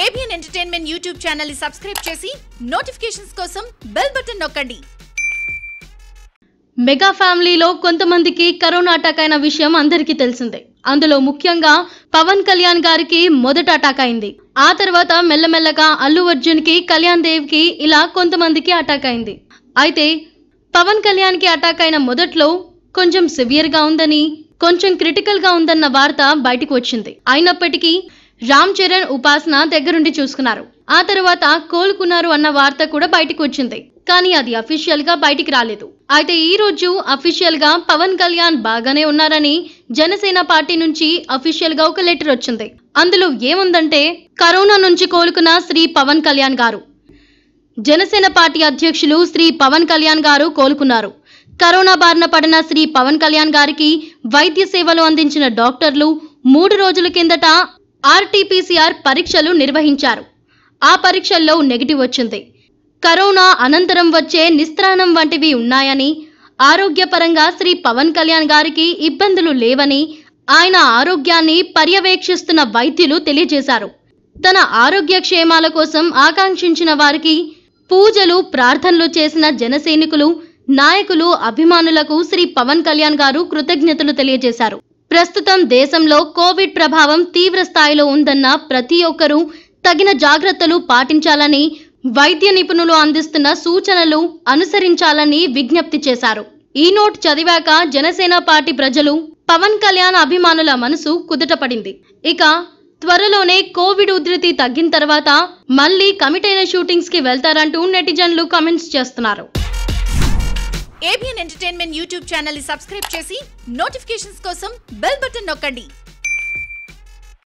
ABN entertainment YouTube channel ని subscribe చేసి notifications కోసం బెల్ బటన్ నొక్కండి మెగా ఫ్యామిలీలో కొంతమందికి కరోనా అటాక్ అయిన విషయం అందరికీ తెలిసిందే అందులో ముఖ్యంగా పవన్ కళ్యాణ్ గారికి మొదట అటాక్ అయింది ఆ తర్వాత మెల్లమెల్లగా అల్లు అర్జున్ కి కళ్యాణ్ దేవ్ కి ఇలా కొంతమందికి అటాక్ అయింది అయితే పవన్ కళ్యాణ్ కి అటాక్ అయిన మొదట్లో కొంచెం సివియర్ గా ఉందని కొంచెం క్రిటికల్ గా ఉందన్న వార్త బయటకు వచ్చింది అయినప్పటికీ రామ్ చరణ్ ఉపాసన దగ్గరుండి చూసుకున్నారు ఆ తర్వాత కోలుకున్నారు అన్న వార్త కూడా బయటకు వచ్చింది కానీ అది అఫీషియల్ గా బయటికి రాలేదు అయితే ఈ రోజు అఫీషియల్ గా పవన్ కళ్యాణ్ బాగానే ఉన్నారని జనసేన పార్టీ నుంచి అఫీషియల్ గా ఒక లెటర్ వచ్చింది అందులో ఏముందంటే కరోనా నుంచి కోలుకున్న శ్రీ పవన్ కళ్యాణ్ గారు జనసేన పార్టీ అధ్యక్షులు శ్రీ పవన్ కళ్యాణ్ గారు కోలుకున్నారు కరోనా బారిన పడిన శ్రీ పవన్ కళ్యాణ్ గారికి వైద్య సేవలు అందించిన డాక్టర్లు మూడు రోజుల కిందట ఆర్టీపీసీఆర్ పరీక్షలు నిర్వహించారు ఆ పరీక్షల్లో నెగిటివ్ వచ్చింది కరోనా అనంతరం వచ్చే నిస్త్రాణం వంటివి ఉన్నాయని ఆరోగ్యపరంగా శ్రీ పవన్ కళ్యాణ్ గారికి ఇబ్బందులు లేవని ఆయన ఆరోగ్యాన్ని పర్యవేక్షిస్తున్న వైద్యులు తెలియజేశారు తన ఆరోగ్య క్షేమాల కోసం ఆకాంక్షించిన వారికి పూజలు ప్రార్థనలు చేసిన జనసైనికులు నాయకులు అభిమానులకు శ్రీ పవన్ కళ్యాణ్ గారు కృతజ్ఞతలు తెలియజేశారు ప్రస్తుతం దేశంలో కోవిడ్ ప్రభావం తీవ్ర స్థాయిలో ఉందన్న ప్రతి ఒక్కరూ తగిన జాగ్రత్తలు పాటించాలని వైద్య నిపుణులు అందిస్తున్న సూచనలు అనుసరించాలని విజ్ఞప్తి చేశారు ఈ నోట్ చదివాక జనసేన పార్టీ ప్రజలు పవన్ కళ్యాణ్ అభిమానుల మనసు కుదుటపడింది ఇక త్వరలోనే కోవిడ్ ఉధృతి తగ్గిన తర్వాత మళ్ళీ కమిటైన షూటింగ్స్ కి వెళ్తారంటూ నెటిజన్లు కమెంట్స్ చేస్తున్నారు ఏబిఎన్ ఎంటర్టైన్మెంట్ యూట్యూబ్ ఛానల్ ని సబ్స్క్రైబ్ చేసి నోటిఫికేషన్స్ కోసం బెల్ బటన్ నొక్కండి